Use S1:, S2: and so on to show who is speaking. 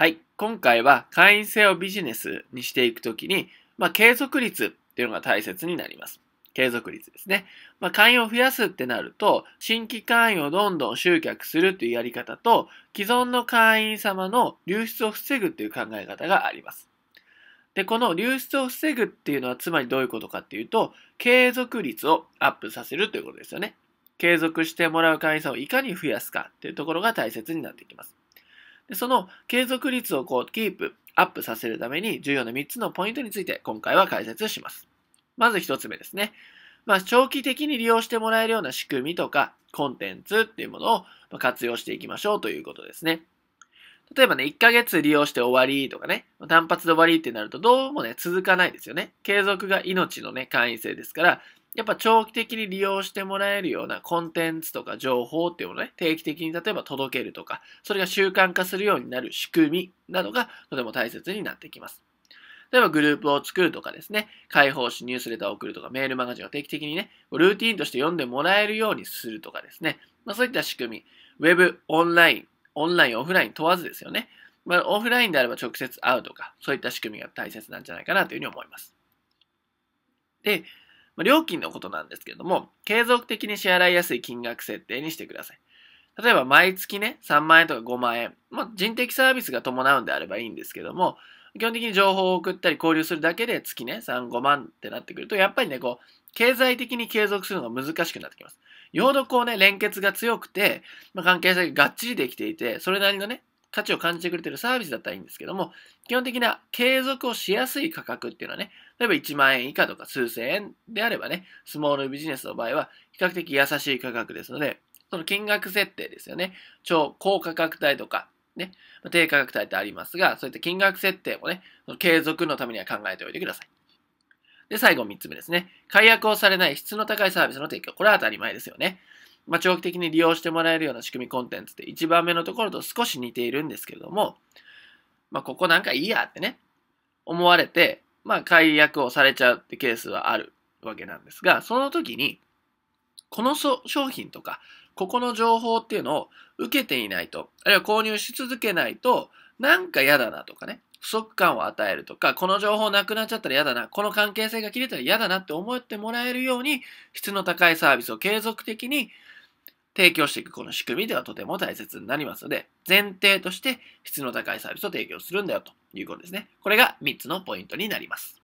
S1: はい。今回は会員制をビジネスにしていくときに、まあ、継続率っていうのが大切になります。継続率ですね。まあ、会員を増やすってなると、新規会員をどんどん集客するというやり方と、既存の会員様の流出を防ぐっていう考え方があります。で、この流出を防ぐっていうのは、つまりどういうことかっていうと、継続率をアップさせるということですよね。継続してもらう会員さんをいかに増やすかっていうところが大切になってきます。でその継続率をこうキープ、アップさせるために重要な3つのポイントについて今回は解説します。まず1つ目ですね。まあ、長期的に利用してもらえるような仕組みとかコンテンツっていうものを活用していきましょうということですね。例えばね、1ヶ月利用して終わりとかね、単発で終わりってなるとどうもね、続かないですよね。継続が命のね、会員制ですから、やっぱ長期的に利用してもらえるようなコンテンツとか情報っていうのをね、定期的に例えば届けるとか、それが習慣化するようになる仕組みなどがとても大切になってきます。例えばグループを作るとかですね、開放しニュースレターを送るとか、メールマガジンを定期的にね、ルーティンとして読んでもらえるようにするとかですね、まあ、そういった仕組み、ウェブ、オンライン、オンライン、オフライン問わずですよね。まあ、オフラインであれば直接会うとか、そういった仕組みが大切なんじゃないかなというふうに思います。で、ま料金のことなんですけれども、継続的に支払いやすい金額設定にしてください。例えば毎月ね、3万円とか5万円、まあ、人的サービスが伴うんであればいいんですけども、基本的に情報を送ったり交流するだけで月ね、3、5万ってなってくると、やっぱりね、こう、経済的に継続するのが難しくなってきます。よほどこうね、連結が強くて、まあ、関係性ががっちりできていて、それなりのね、価値を感じてくれてるサービスだったらいいんですけども、基本的な継続をしやすい価格っていうのはね、例えば1万円以下とか数千円であればね、スモールビジネスの場合は比較的優しい価格ですので、その金額設定ですよね。超高価格帯とか、ね、低価格帯ってありますが、そういった金額設定もね、継続のためには考えておいてください。で、最後3つ目ですね。解約をされない質の高いサービスの提供。これは当たり前ですよね。まあ、長期的に利用してもらえるような仕組みコンテンツって一番目のところと少し似ているんですけれども、まあ、ここなんかいいやってね、思われて、まあ、解約をされちゃうってケースはあるわけなんですが、その時に、この商品とか、ここの情報っていうのを受けていないと、あるいは購入し続けないと、なんか嫌だなとかね、不足感を与えるとか、この情報なくなっちゃったら嫌だな、この関係性が切れたら嫌だなって思ってもらえるように、質の高いサービスを継続的に提供していくこの仕組みではとても大切になりますので、前提として質の高いサービスを提供するんだよということですね。これが3つのポイントになります。